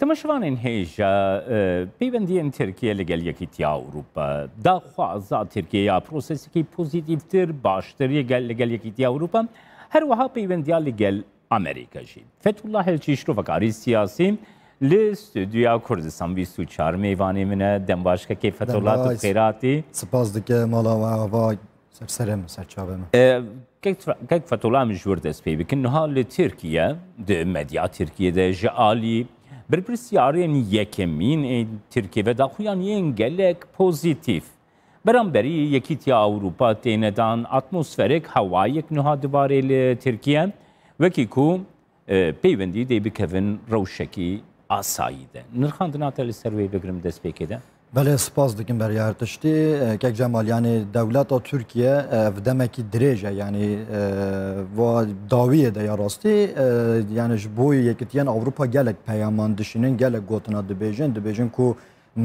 تماشوانین هێژە پەیوەندیان ترکیە لەگەل یەکیتیا ئەوروپا داخوازا ترکیا پرۆسسێکی پۆزیتیفتر باشتر یەگەل لەگەل یەکیتیا ئەوروپا هەروەها پەیوەندیا لەگەل ئەمریکەژی فتوڵە هەلکی شرۆڤەکاری سیاسی li stüdyoya Kurdistan bir su çar meyvani mine den başka ki Fethullah Khairati. Spas dike mala ve ava serserem serçave mi? E, kek Fethullah mı jurdes peybi ki nuha li Türkiye, de medya Türkiye'de je Ali برپرسیارین یکمین ترکیه و داخویان یین گلک پوزیتیف برانبری یکیتیا اروپا تیندان اتمسفرک هوایک نها دوباره لی ترکیه وکی کو پیوندی دی بکوین روشکی آسایی ده نرخاندنا تلی سروی بگرم دست پیکیده بله سپاس دکم بر یارتشتی که جمال یعنی دولت و ترکیه و دمکی دریجه یعنی و داویه ده راستی یعنی جبوی یکتیان اوروپا گلک پیامان دشینن گلک گوتنا دبیجن دبیجن کو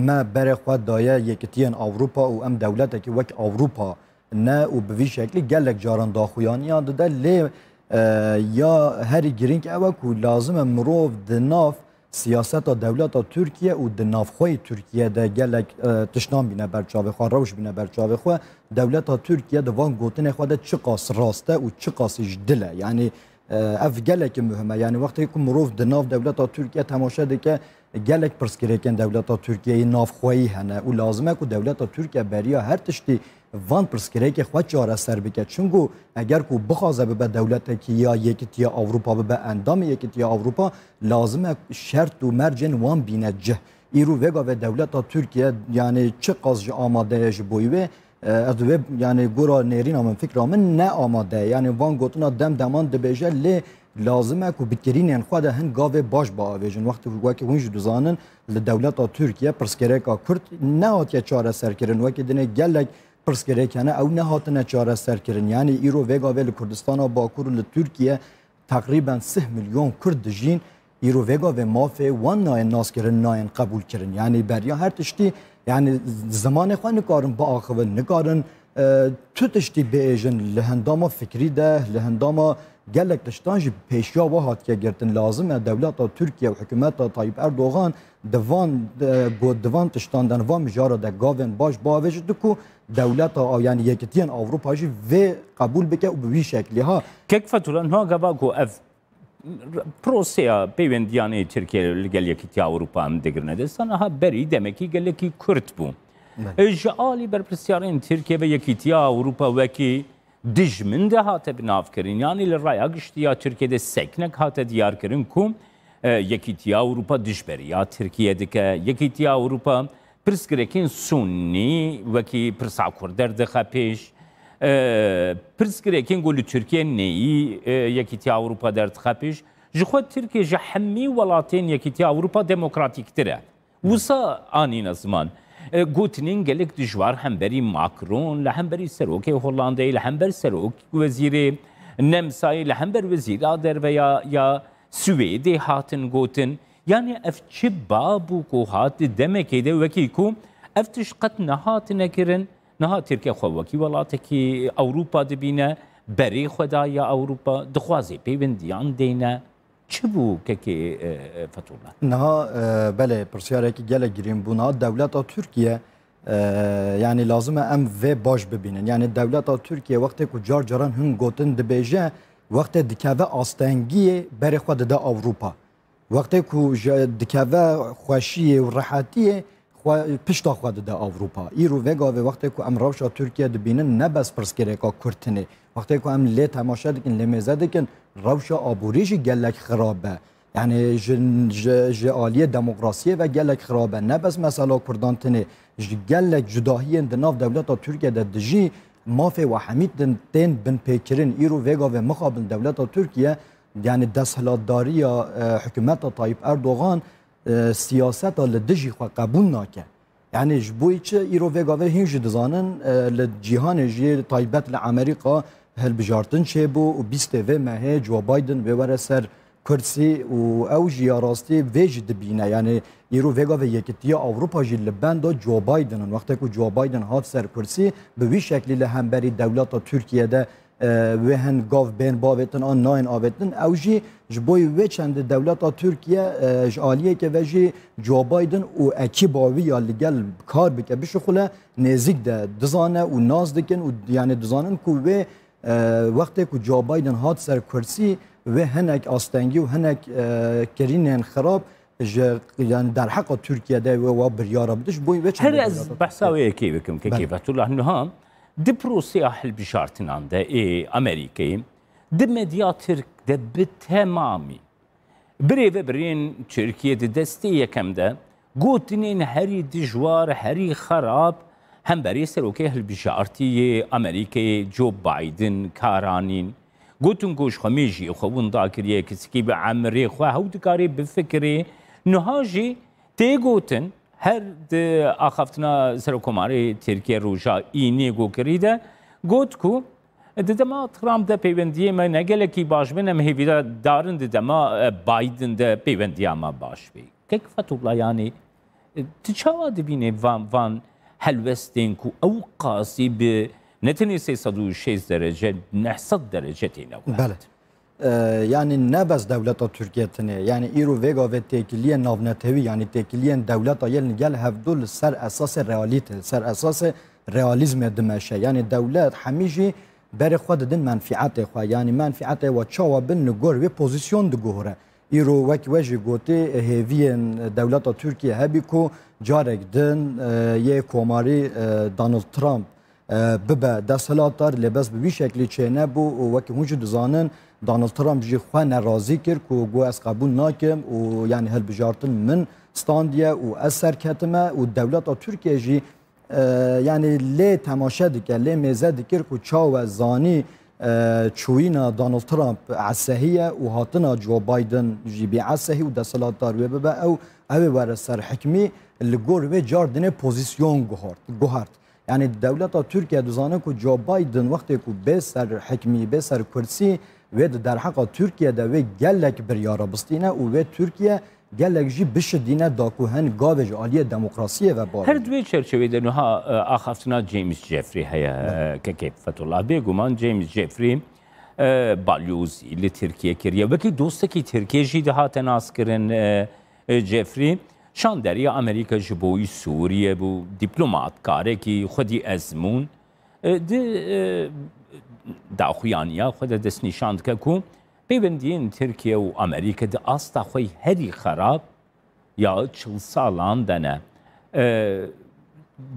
ما بره خود دایه یکتیان اوروپا و ام دولت که وک اوروپا نه و به شکلی گلک جاران داخویانیان ده لی یا هر گرینگ اوه کو لازم مروف دناف siyaseta devleta Türkiye û di navxweyê Türkiye de gelek tişnan bîne berçavê xwe rewş bîne berçavê xwe devleta Türkiye di van gotinê xwe de çi qas rast e û çi qasî ji dile yani ev gelekî mühim e yani wextê ku mirov di nav devleta Türkiye temaşe dike gelek pirsgirêkên devleta Türkiye'yê navxweyî hene û lazim e ku devleta Türkiye beriya her tiştî وان پرسکریک خود چاره سر بکه چونگو اگر کو بخوازه به دولت که یا یکیتیا اوروپا به اندام یکیتیا اوروپا لازمه شرط و مرجن وان بینه جه ایرو وگا و دولت ترکیه یعنی چه قاز آماده بویوه از وب یعنی گورا نرین من فکر من نه آماده یعنی وان گوتنا دم دمان دبیجه لی لازمه کو بکرین ان خود هن گاو باش با اویژن وقتی کو که اونج دوزانن لدولت ترکیه پرسکریکا کرد نه اتیا چاره سرکرن وکی دنه گلک پرسکرێکیانە ئەو نەهاتنە چارەسەرکردن ینی ئیرۆ ێگاوێ لە کوردستان و باکوور لە تورکیە تقریبا 3 میلیۆن کورد دژین ئیرۆ ێگاوێ مافێ وان نایەن ناسکردن نایەن قبولکردن ینی بەریا هەر تشتی ینی زمانی خوا نکارن بە ئاخەن نکارن تو تشتی بێژن لە هەندامە فکری ده لە هەندامە gelek tiştan jî pêşiya wihatke girtin lazim e dewleta Tirkiye û hikûmeta Tayyip Erdogan د وان گود دوان تشتاندن وان مجارا ده گاون باش باوش دو کو دولت ها یعنی یکتین اوروپا جی و قبول بکه و به وی شکلی ها کک فتولان ها گبا کو اف پروسیا پیوندیانه ترکیه لگل یکتی اوروپا هم دگرنه دستان ها بری دمکی گلکی کرد بو اجالی برپرسیارین ترکیه و یکتی اوروپا وکی دجمن ده هاته بنافکرین یعنی لرایا گشتیا ترکیه ده سکنک هاته دیار کرن کم یەکیتیا وروپا دیژبەر یا ترکیە دکە یەکیتیا وروپا پرسگرێکین سونی وەکی پرسا کورد دەردەخە پێش پرسگرێکین گۆلی تورکیە نەیی یەکیتیا وروپا دەردخە پێش ji xwe Tirkiye ji hemî welatên yekîtiya Ewropa demokratîktir e. Wisa anîne ziman. Gotinên gelek dijwar hemberî Makron li hemberî serokê Hollandayê li hember serok wezîrê nemsayê li hember wezîra derve ya ya Süveyde hatin gotin yani ev çi babu ku hati demek ede veki ku ev tişkat nahati nekirin naha Türkiye xwaki velateki Avrupa dibine berê xweda ya Avrupa dixwazê pêwendiyan dêne çi bû kekê e, e, fetûna? Niha e, belê pirsyareke gelek girîn bûna dewleta Türkiye yani lazım em ve baş bibînin. Yani dewleta Türkiye vakte ku car caran hûn gotin dibêje وقت دکاوه آستنگی بر خود ده اروپا وقتی کو دکاوه خوشی و راحتی خو پشت خود ده اروپا ایرو وگا و وقتی کو امروشا ترکیه دبینن نبس پرسکره کا کرتنه وقتی کو ام لی تماشا دکن لی میزه دکن روشا آبوریش گلک خرابه یعنی جعالی دموکراسی و گلک خرابه نه بس مثلا کردان تنه گلک جداهی دناف دولت ترکیه ده دجی mafê wahemîtin tên binpêkirin îro vêga ve mixabin dewleta Türkiye yani desthilatdariya hikûmeta Tayyip Erdogan siyaseta li dijî xwe qebûl nake. Yani ji bo çi îro vêga ve hin jî dizanin li cîhanê jî taybet li Amerîka hilbijartin çêbû û bîst tv me hê Joe Biden vê were ser کرسی و او جیا راستی ویج دبینه یعنی ایرو وگا و یکتی اوروپا جی لبند جو بایدن وقتی که جو بایدن هات سر کرسی به وی شکلی لهمبری دولت ترکیه ده و هن گاو بین باوتن آن ناین آوتن او جی جبوی و چند دولت ترکیه جالیه که وجی جو بایدن او اکی باوی یا لگل کار بکه بشخوله نزیک ده دزانه و ناز دکن و یعنی دزانن که وقتی که جو بایدن هات سر کرسی ve hinek astengi e, ve hinek kerînên xerab ji yani der heqa Tirkiyede ve ve biryara bidiş bu ve her ez behsa wê yekê bikim ke keyfetullah Niham di proseya hilbijartinan de ê Amerîkeyê di medya Tirk de bi temamî birê ve birên Tirkiye di destê yekem de gotinên herî dijwar herî xerab hem berê serokê hilbijartiyê Amerîkeyê Joe Biden karanîn گوتن گۆش خەمێژی ئەو خەوندا کردە کەسکی بە ئامرێ خوا هەودکاری بفکرێ نهاژی تێگوتن هەر ئاخفتنا سەر کۆماری ترکیە ڕۆژا ئینێ گۆکردە گوت کو دەما ترام دە پەیوەندیێمە نەگەلێکی باش بن ئەم هێویدا دارن دەما اه، بادن دە پەیوەندیامە باش بێ کەک فەتوبلایانی اه، تچاوا دەبینێ وان وان هەلوەستێن و ئەو قاسی بە نتنی 306 درجه 900 درجه تینه بله yani ne bez devleta Türkiye'tini yani İru Vega ve tekiliyen navnetevi yani tekiliyen devleta yelini gel hevdul ser esası realite ser esası realizme dimeşe yani devlet hemiji beri xwe didin menfiatê xwe yanî menfiatê we çawa bin li gor wê pozisyon digore îro wek we jî gotê e, hêviyên e, dewleta Tirkiye hebî ku carek din e, yê komarî Donald Trump ببه د سلاتار لبس به وی شکلی چینه بو وکه هونج دزانن دانالد ترامپ جی خو ناراضی کرد کو گو اس قبول ناکم او یعنی هل بجارتن من استاندیا او اثر کتمه او دولت ترکیه جی یعنی لی تماشا دکه لی میزه دکر کو چاو زانی چوینا دانالد ترامپ عسهیه او هاتنا جو بایدن جی بی عسهی او د سلاتار و ببه او او ور سر حکمی لګور و جاردنه پوزیسیون گوهارت گوهارت یعنی دولتا تورکیه دوزانه کو جو بایدن وقتی کو به سر حکمی به سر کرسی و در حق تورکیه ده و گلک بریاره بستینه و و تورکیه گلک جی بشدینه داکو هن گاوج آلی دموکراسی و بار هر دوی چرچوی ده نها آخافتنا جیمز جفری هیا که که فتولاه بگومان جیمز جفری بالیوز لی ترکیه کریه وکی دوسته که ترکیه جی ده هاتن آسکرن جفری شان دەریە ئەمریکا ji بۆی سووریە بوو دیپلۆماتکارێکی خودی ئەزمون داخویانە خودە دەستنیشاندکە و پەیوەندین ترکیە و ئەمریکا دە ئاستا خۆی هەری خراپ یا چل ساڵان دەنە.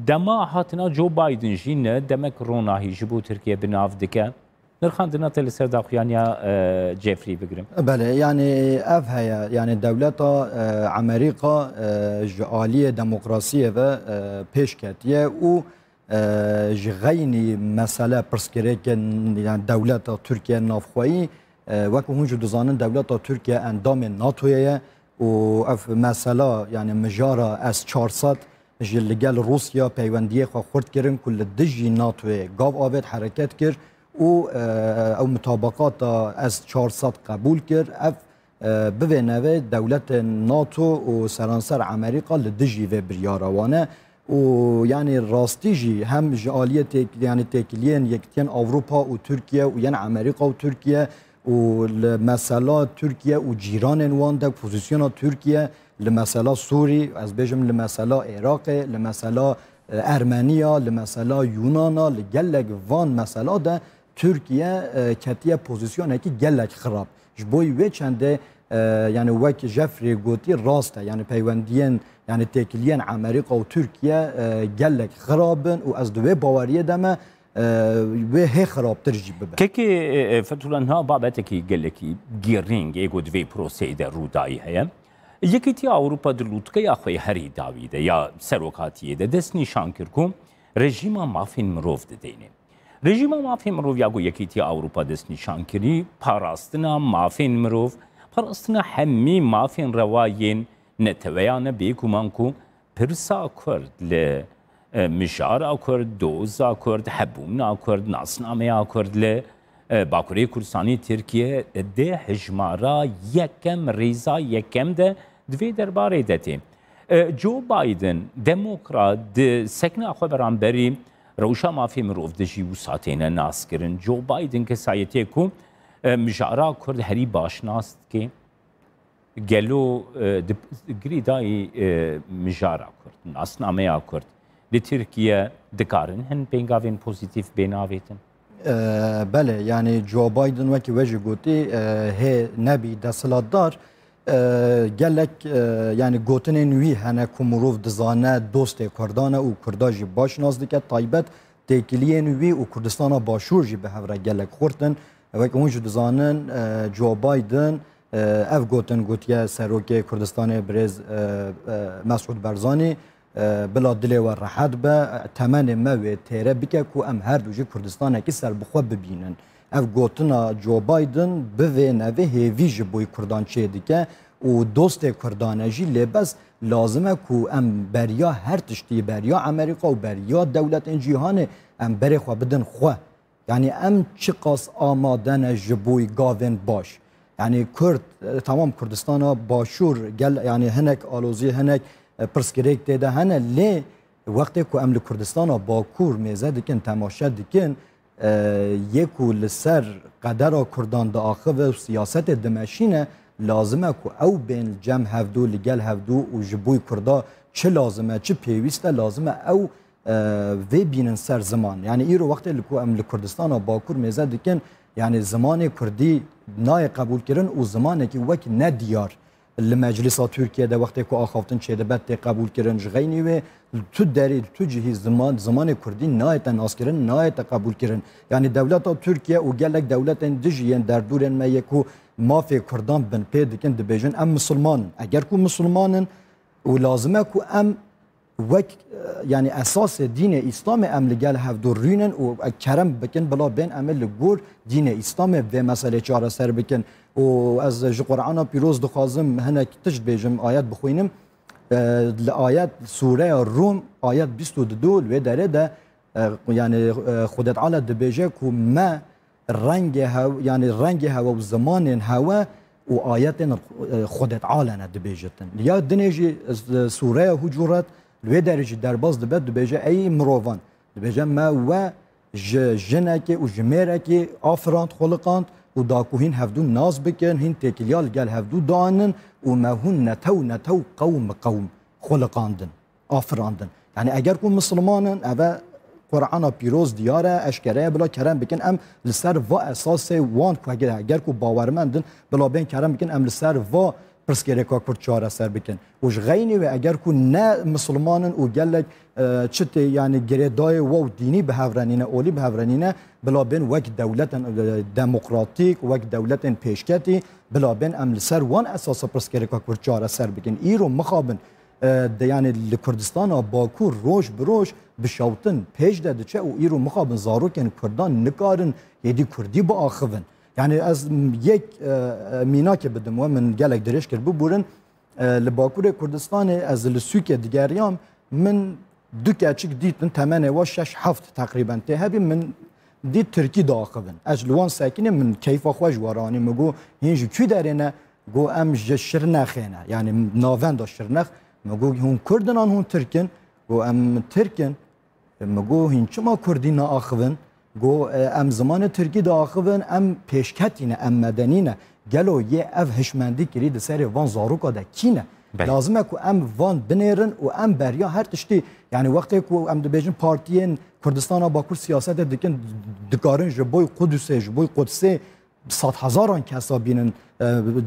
دەما هاتنا جۆ بادنژینە دەمەک ڕۆناهی ji بۆ ترکیە بناو دکە نرخاندنا تل سر دا خوانیا جيفري بگرم بله يعني اف هيا يعني دولتا امريكا جاليه ديمقراطيه و پیش کتیه او جغینی مسئله پرسکرکن یعنی دولت ترکیه نافخوایی وکو هونجو دزانن دولت ترکیه اندام ناتویه و اف مسئله یعنی مجارا از 400 جلگل روسیا پیوندیه خواه خورد کرن کل دجی ناتویه گاو آبید حرکت کرد او او مطابقات از 400 قبول کرد اف نوه دولت ناتو و سرانسر امریکا لدجی و بریاروانه و یعنی راستی جی هم جالیه تک یعنی تکلین یکتین اروپا و ترکیه و یعنی امریکا و ترکیه و مثلا ترکیه و جیران انوان دک پوزیسیون ترکیه لمثلا سوری از بجم لمثلا عراق لمثلا ارمنیا لمثلا یونانا لگلگ وان مثلا ده ترکیه کتیه پوزیسیونه که گلک خراب جبوی وی چنده یعنی وک جفری گوتی راسته یعنی پیوندین یعنی تکلین امریکا و ترکیه گلک خرابن و از دوی باوریه دمه وی هی خراب ترجیب ببه که فتولان ها بابت که گلکی گیرینگ ایگو دوی پروسی در رودایی هیم یکی تی اوروپا دلوتکه یا خوی هری داویده یا سروکاتیه ده دست نیشان کرکم رژیما مافین مروف ده دینه رژیم مافی مرو یاگو یکیتی ئەوروپا دەستنی شانکردی پاراستنا مافین مرۆڤ پاراستنا هەممی مافین ڕەواین نەتەوەیانە بێکومان و پرسا کورد لە مژارا کورد دۆزا کورد هەبوونا کورد ناسنامەیا کورد لە باکوورەی کورسانی ترکیە دێ هژمارا یەکەم ڕێزا یەکەم دە دوێ دەربارەی دەتێ. جو بادن دموکرات سەکنە خۆ بەرامبەری rewşa mafê mirov dijî wisa têne naskirin Jo Biden ki sayetê ku e, mijara Kurd herî başnas dike gelo e, girî dayî e, mijara Kurd nasnameya Kurd li Tirkiye dikarin hin pengavên pozîtif bênavetin. Belê yanî Jo Biden wekî we ji gotî hê nebî desilatdar, گلک یعنی گوتن نوی هنه کمروف دزانه دوست کردانه و کرداجی باش نازدیکه تایبت تیکلی نوی و کردستان باشور جی به هفره گلک خورتن وک اونجو دزانن جو بایدن اف گوتن گوتیه سروک کردستان برز مسعود برزانی بلا دلی و راحت به تمن موی تیره بکه که ام هر دوجه کردستان اکی سر بخوا ببینن ev gotina Joe Biden bivê nevê hêvî ji boî Kurdan çê dike û dostê Kurdane jî lêbez lazim e ku em beriya her tiştî beriya Amerika û beriya dewletên cîhanê em berê xwe bidin xwe. Yani em çi qas amadene ji boî gavên baş. Yani Kurd e, tamam Kurdistana başûr gel yani hinek alozî hinek e, pirsgirêk tê de hene lê wextê ku em li Kurdistana Bakur mêze dikin temaşe dikin, یکو لسر قدر و کردان دا آخه و سیاست دمشینه لازمه که او بین جم هفدو لگل هفدو و جبوی کردا چه لازمه چه پیویسته لازمه او و بینن سر زمان یعنی ایرو وقتی لکو ام لکردستان و باکور میزه دکن یعنی زمان کردی نای قبول کرن و زمانه که وک نه دیار لە مەجلیسا تورکیەدا وەختێک و ئاخافتن چێدەبەت تێ قبولکردن ژغینی وێ تو دەری تو جهی زمان زمانی کوردی نایەتە ناسکردن نایەتە قبولکردن یعنی دەولەتا تورکیا و گەلک دەولەتن دژیان دەردورێن مە یەک و مافێ کوردان بن پێ دکن دەبێژن ئەم مسلمان ئەگەر کو مسلمانن و لازمە و ئەم وك يعني اساس دين اسلام عمل گل هف دورینن و کرم بکن بلا بین عمل گور دین اسلام و مسئله چاره سر بکن و از قرآن پیروز دخوازم هنک تجد بیجم آیت بخوینم لآیت سوره روم آیت 22 و داره ده یعنی خودت علا دبیجه که ما رنگ هوا یعنی رنگ هوا و زمان هوا و آیت خودت علا ندبیجتن یا دنیجی سوره هجورت لوێ دەریژی دەرباز دەبێت دبێژە ئەی مرۆڤان دبێژە مە وە ما و ژمێرەکی افرانت خۆڵقاند و داکوهین هەفتوو ناز بكن هن تێکیلیال گەل هەفتوو دانن و هن نتو نتو قوم قوم خلقاندن افراندن یعنی يعني اگر کو مسلمانن ابا قرآن پیروز دیاره ئەشکرەیە بلا کرم بکن ام لسر و اساس وان که اگر کو باورمندن بلا بین کرم بکن ام لسر و pirsgirêka Kurd çara ser bikin û ji xeynî ve eger ku ne misilmanin û gelek e, çitê yani girêdayê we dînî bihevrenîne olî bihevrenîne bila bên wek dewletên e, demokratîk wek dewletên pêşketî bila bên em li ser wan esasa pirsgirêka Kurd çara ser bikin îro mixabin e, yani li Kurdistana Bakur roj bi roj bişewtin pêş de diçe û îro mixabin zarokên Kurdan nikarin yedî Kurdî biaxivin یعنی از یک مینا که بدم و من گلک درش کرد بو بورن لباکور کردستان از لسوک دیگریام من دو کچک دیتن تمنه و شش هفت تقریبا تهبی من دی ترکی داخبن از لوان ساکینه من کیف خوش وارانی مگو هینجو چی درینه گو ام جشر نخینه یعنی ناوند دا شرنخ مگو هون کردنان هون ترکن گو ام ترکن مگو هین چما کردی ناخبن گو ام زمان ترکی دا ام پیشکتینه ام مدنینه گلو یه او هشمندی کری ده سر وان زاروکا ده کینه بله. لازمه که ام وان بنیرن و ام بریا هر تشتی یعنی وقتی که ام بیجن پارتیین کردستان باکور سیاست دکن دکارن جبوی قدسه جبوی قدسه صد هزاران بله، بله. کسا بینن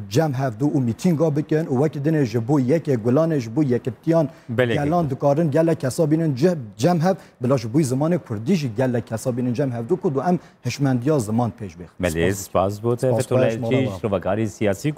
جمع هفته و میتینگا بکن و وقت دنه جبو یک گلانش بو یک تیان گلان دکارن گل کسا بینن جمع هفت بلا جبوی زمان کردیش گل کسا بینن جمع هفته کد و هشمندی ها زمان پیش بخ بله سپاس بود فتولای کیش روگاری سیاسی